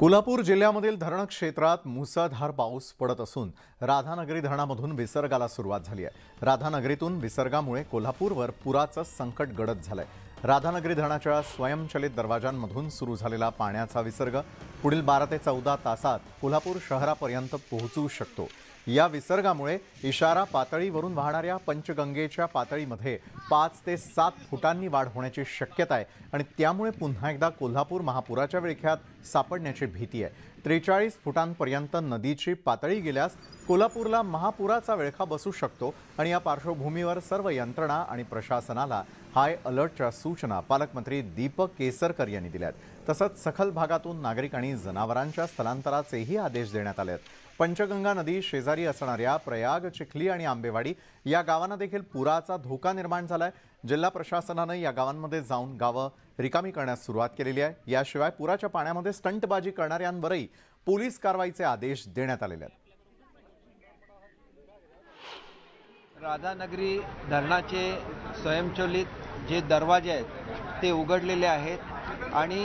कोल्हापूर जिल्ह्यामधील धरण क्षेत्रात मुसळधार पाऊस पडत असून राधानगरी धरणामधून विसर्गाला सुरुवात झाली आहे राधानगरीतून विसर्गामुळे कोल्हापूरवर पुराचं संकट गडद झालंय राधानगरी धरणाच्या स्वयंचलित दरवाजांमधून सुरू झालेला पाण्याचा विसर्ग पुढील बारा ते चौदा तासात कोल्हापूर शहरापर्यंत पोहोचू शकतो या विसर्गामुळे इशारा पातळीवरून वाहणाऱ्या पंचगंगेच्या पातळीमध्ये पाच ते सात फुटांनी वाढ होण्याची शक्यता आहे आणि त्यामुळे पुन्हा एकदा कोल्हापूर महापुराच्या विळख्यात सापडण्याची भीती आहे त्रेचाळीस फुटांपर्यंत नदीची पातळी गेल्यास कोल्हापूरला महापुराचा वेळखा बसू शकतो आणि या पार्श्वभूमीवर सर्व यंत्रणा आणि प्रशासनाला हाय अलर्टच्या सूचना पालकमंत्री दीपक केसरकर यांनी दिल्यात तसंच सखल भागातून नागरिक आणि जनावरांच्या स्थलांतराचेही आदेश देण्यात आले आहेत पंचगंगा नदी शेजारी असणाऱ्या प्रयाग चिखली आणि आंबेवाडी या गावांना देखील पुराचा धोका निर्माण झाला आहे जिल्हा प्रशासनानं या गावांमध्ये जाऊन गावं रिकामी करण्यास सुरुवात केलेली आहे याशिवाय पुराच्या पाण्यामध्ये स्टंटबाजी करणाऱ्यांवरही पोलीस कारवाईचे आदेश देण्यात आलेले आहेत राधानगरी धरणाचे स्वयंचलित जे दरवाजे आहेत ते उघडलेले आहेत आणि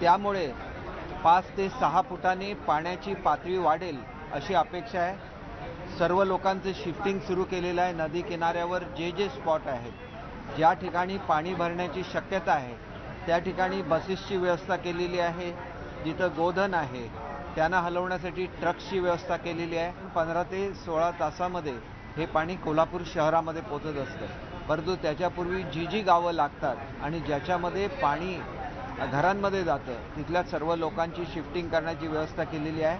त्यामुळे पाच ते सहा फुटाने पाण्याची पातळी वाढेल अशी अपेक्षा आहे सर्व लोकांचं शिफ्टिंग सुरू केलेलं आहे नदी किनाऱ्यावर जे जे स्पॉट आहेत ज्या ठिकाणी पाणी भरण्याची शक्यता आहे त्या ठिकाणी बसेसची व्यवस्था केलेली आहे जिथं गोधन आहे त्यांना हलवण्यासाठी ट्रक्सची व्यवस्था केलेली आहे पंधरा ते सोळा तासामध्ये हे पाणी कोल्हापूर शहरामध्ये पोचत असतं परंतु त्याच्यापूर्वी जी जी गावं लागतात आणि ज्याच्यामध्ये पाणी घरांमध्ये जातं तिथल्या सर्व लोकांची शिफ्टिंग करण्याची व्यवस्था केलेली आहे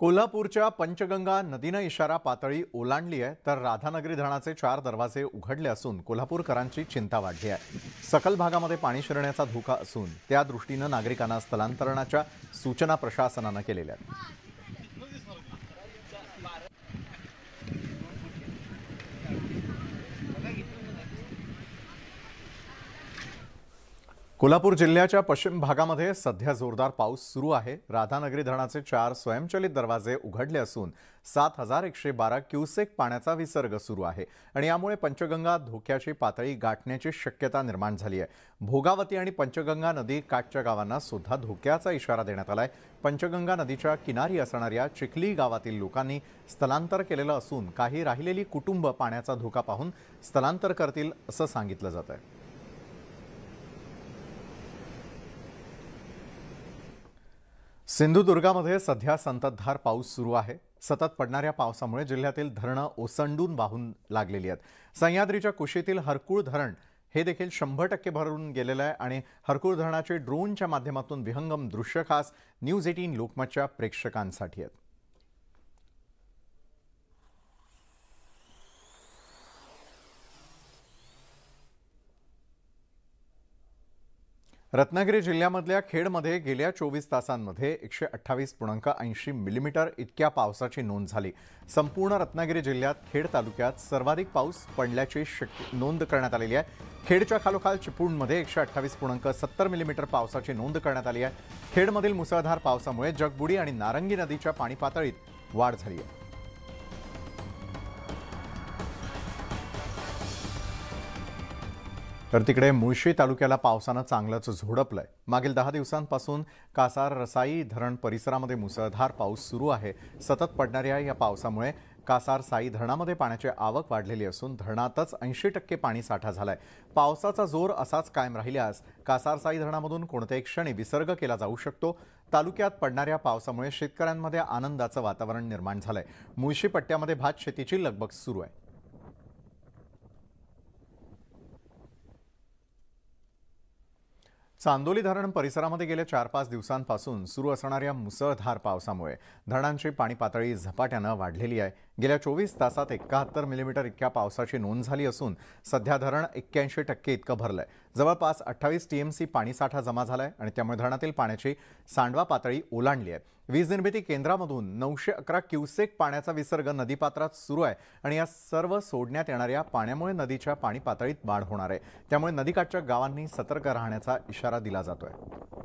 कोल्हापूरच्या पंचगंगा नदीनं इशारा पातळी ओलांडली आहे तर राधानगरी धरणाचे चार दरवाजे उघडले असून कोल्हापूरकरांची चिंता वाढली आहे सकल भागामध्ये पाणी शिरण्याचा धोका असून त्या दृष्टीनं नागरिकांना स्थलांतरणाच्या सूचना प्रशासनानं केलेल्या आहेत कोल्हापूर जिल्ह्याच्या पश्चिम भागामध्ये सध्या जोरदार पाऊस सुरू आहे राधानगरी धरणाचे चार स्वयंचलित दरवाजे उघडले असून सात हजार एकशे बारा क्युसेक पाण्याचा विसर्ग सुरू आहे आणि यामुळे पंचगंगा धोक्याची पातळी गाठण्याची शक्यता निर्माण झाली आहे भोगावती आणि पंचगंगा नदी काठच्या गावांना सुद्धा धोक्याचा इशारा देण्यात आला आहे पंचगंगा नदीच्या किनारी असणाऱ्या चिखली गावातील लोकांनी स्थलांतर केलेलं असून काही राहिलेली कुटुंब पाण्याचा धोका पाहून स्थलांतर करतील असं सांगितलं जात आहे सिंधुदुर्गामध्ये सध्या संततधार पाऊस सुरू आहे सतत पडणाऱ्या पावसामुळे जिल्ह्यातील धरणं ओसंडून वाहून लागलेली आहेत सह्याद्रीच्या कुशीतील हरकुळ धरण हे देखील शंभर टक्के भरून गेलेलं आहे आणि हरकुळ धरणाचे ड्रोनच्या माध्यमातून विहंगम दृश्य खास न्यूज एटीन लोकमतच्या प्रेक्षकांसाठी आहेत रत्नागिरी जिल्ह्यामधल्या खेडमध्ये गेल्या चोवीस तासांमध्ये एकशे अठ्ठावीस पूर्णांक ऐंशी मिलीमीटर इतक्या पावसाची नोंद झाली संपूर्ण रत्नागिरी जिल्ह्यात खेड तालुक्यात सर्वाधिक पाऊस पडल्याची शक्य नोंद करण्यात आलेली आहे खेडच्या खालोखाल चिपळूणमध्ये एकशे अठ्ठावीस पूर्णांक सत्तर मिलीमीटर पावसाची नोंद करण्यात आली आहे खेडमधील मुसळधार पावसामुळे जगबुडी आणि नारंगी नदीच्या पाणी पातळीत वाढ झाली आहे तर तिकडे मुळशी तालुक्याला पावसानं चांगलंच झोडपलंय मागील दहा दिवसांपासून कासार रसाई धरण परिसरामध्ये मुसळधार पाऊस सुरू आहे सतत पडणाऱ्या या पावसामुळे कासार साई धरणामध्ये पाण्याची आवक वाढलेली असून धरणातच ऐंशी टक्के पाणी साठा झालाय पावसाचा जोर असाच कायम राहिल्यास कासार साई धरणामधून कोणत्याही क्षणी विसर्ग केला जाऊ शकतो तालुक्यात पडणाऱ्या पावसामुळे शेतकऱ्यांमध्ये आनंदाचं वातावरण निर्माण झालंय मुळशी पट्ट्यामध्ये भात शेतीची लगबग सुरू आहे चांदोली धरण परिसरामध्ये गेल्या चार पाच दिवसांपासून सुरू असणाऱ्या मुसळधार पावसामुळे धरणांची पाणी पातळी झपाट्यानं वाढलेली आहे गेल्या चोवीस तासात एकाहत्तर मिलीमीटर इतक्या पावसाची नोंद झाली असून सध्या धरण एक्क्याऐंशी टक्के इतकं भरलं जवळपास अठ्ठावीस टी एम सी पाणीसाठा जमा झाला आहे आणि त्यामुळे धरणातील पाण्याची सांडवा पातळी ओलांडली आहे वीज निर्मिती केंद्रामधून नऊशे अकरा क्युसेक पाण्याचा विसर्ग नदीपात्रात सुरू आहे आणि या सर्व सोडण्यात येणाऱ्या पाण्यामुळे नदीच्या पाणी पातळीत वाढ होणार आहे त्यामुळे नदीकाठच्या गावांनी सतर्क राहण्याचा इशारा दिला जातोय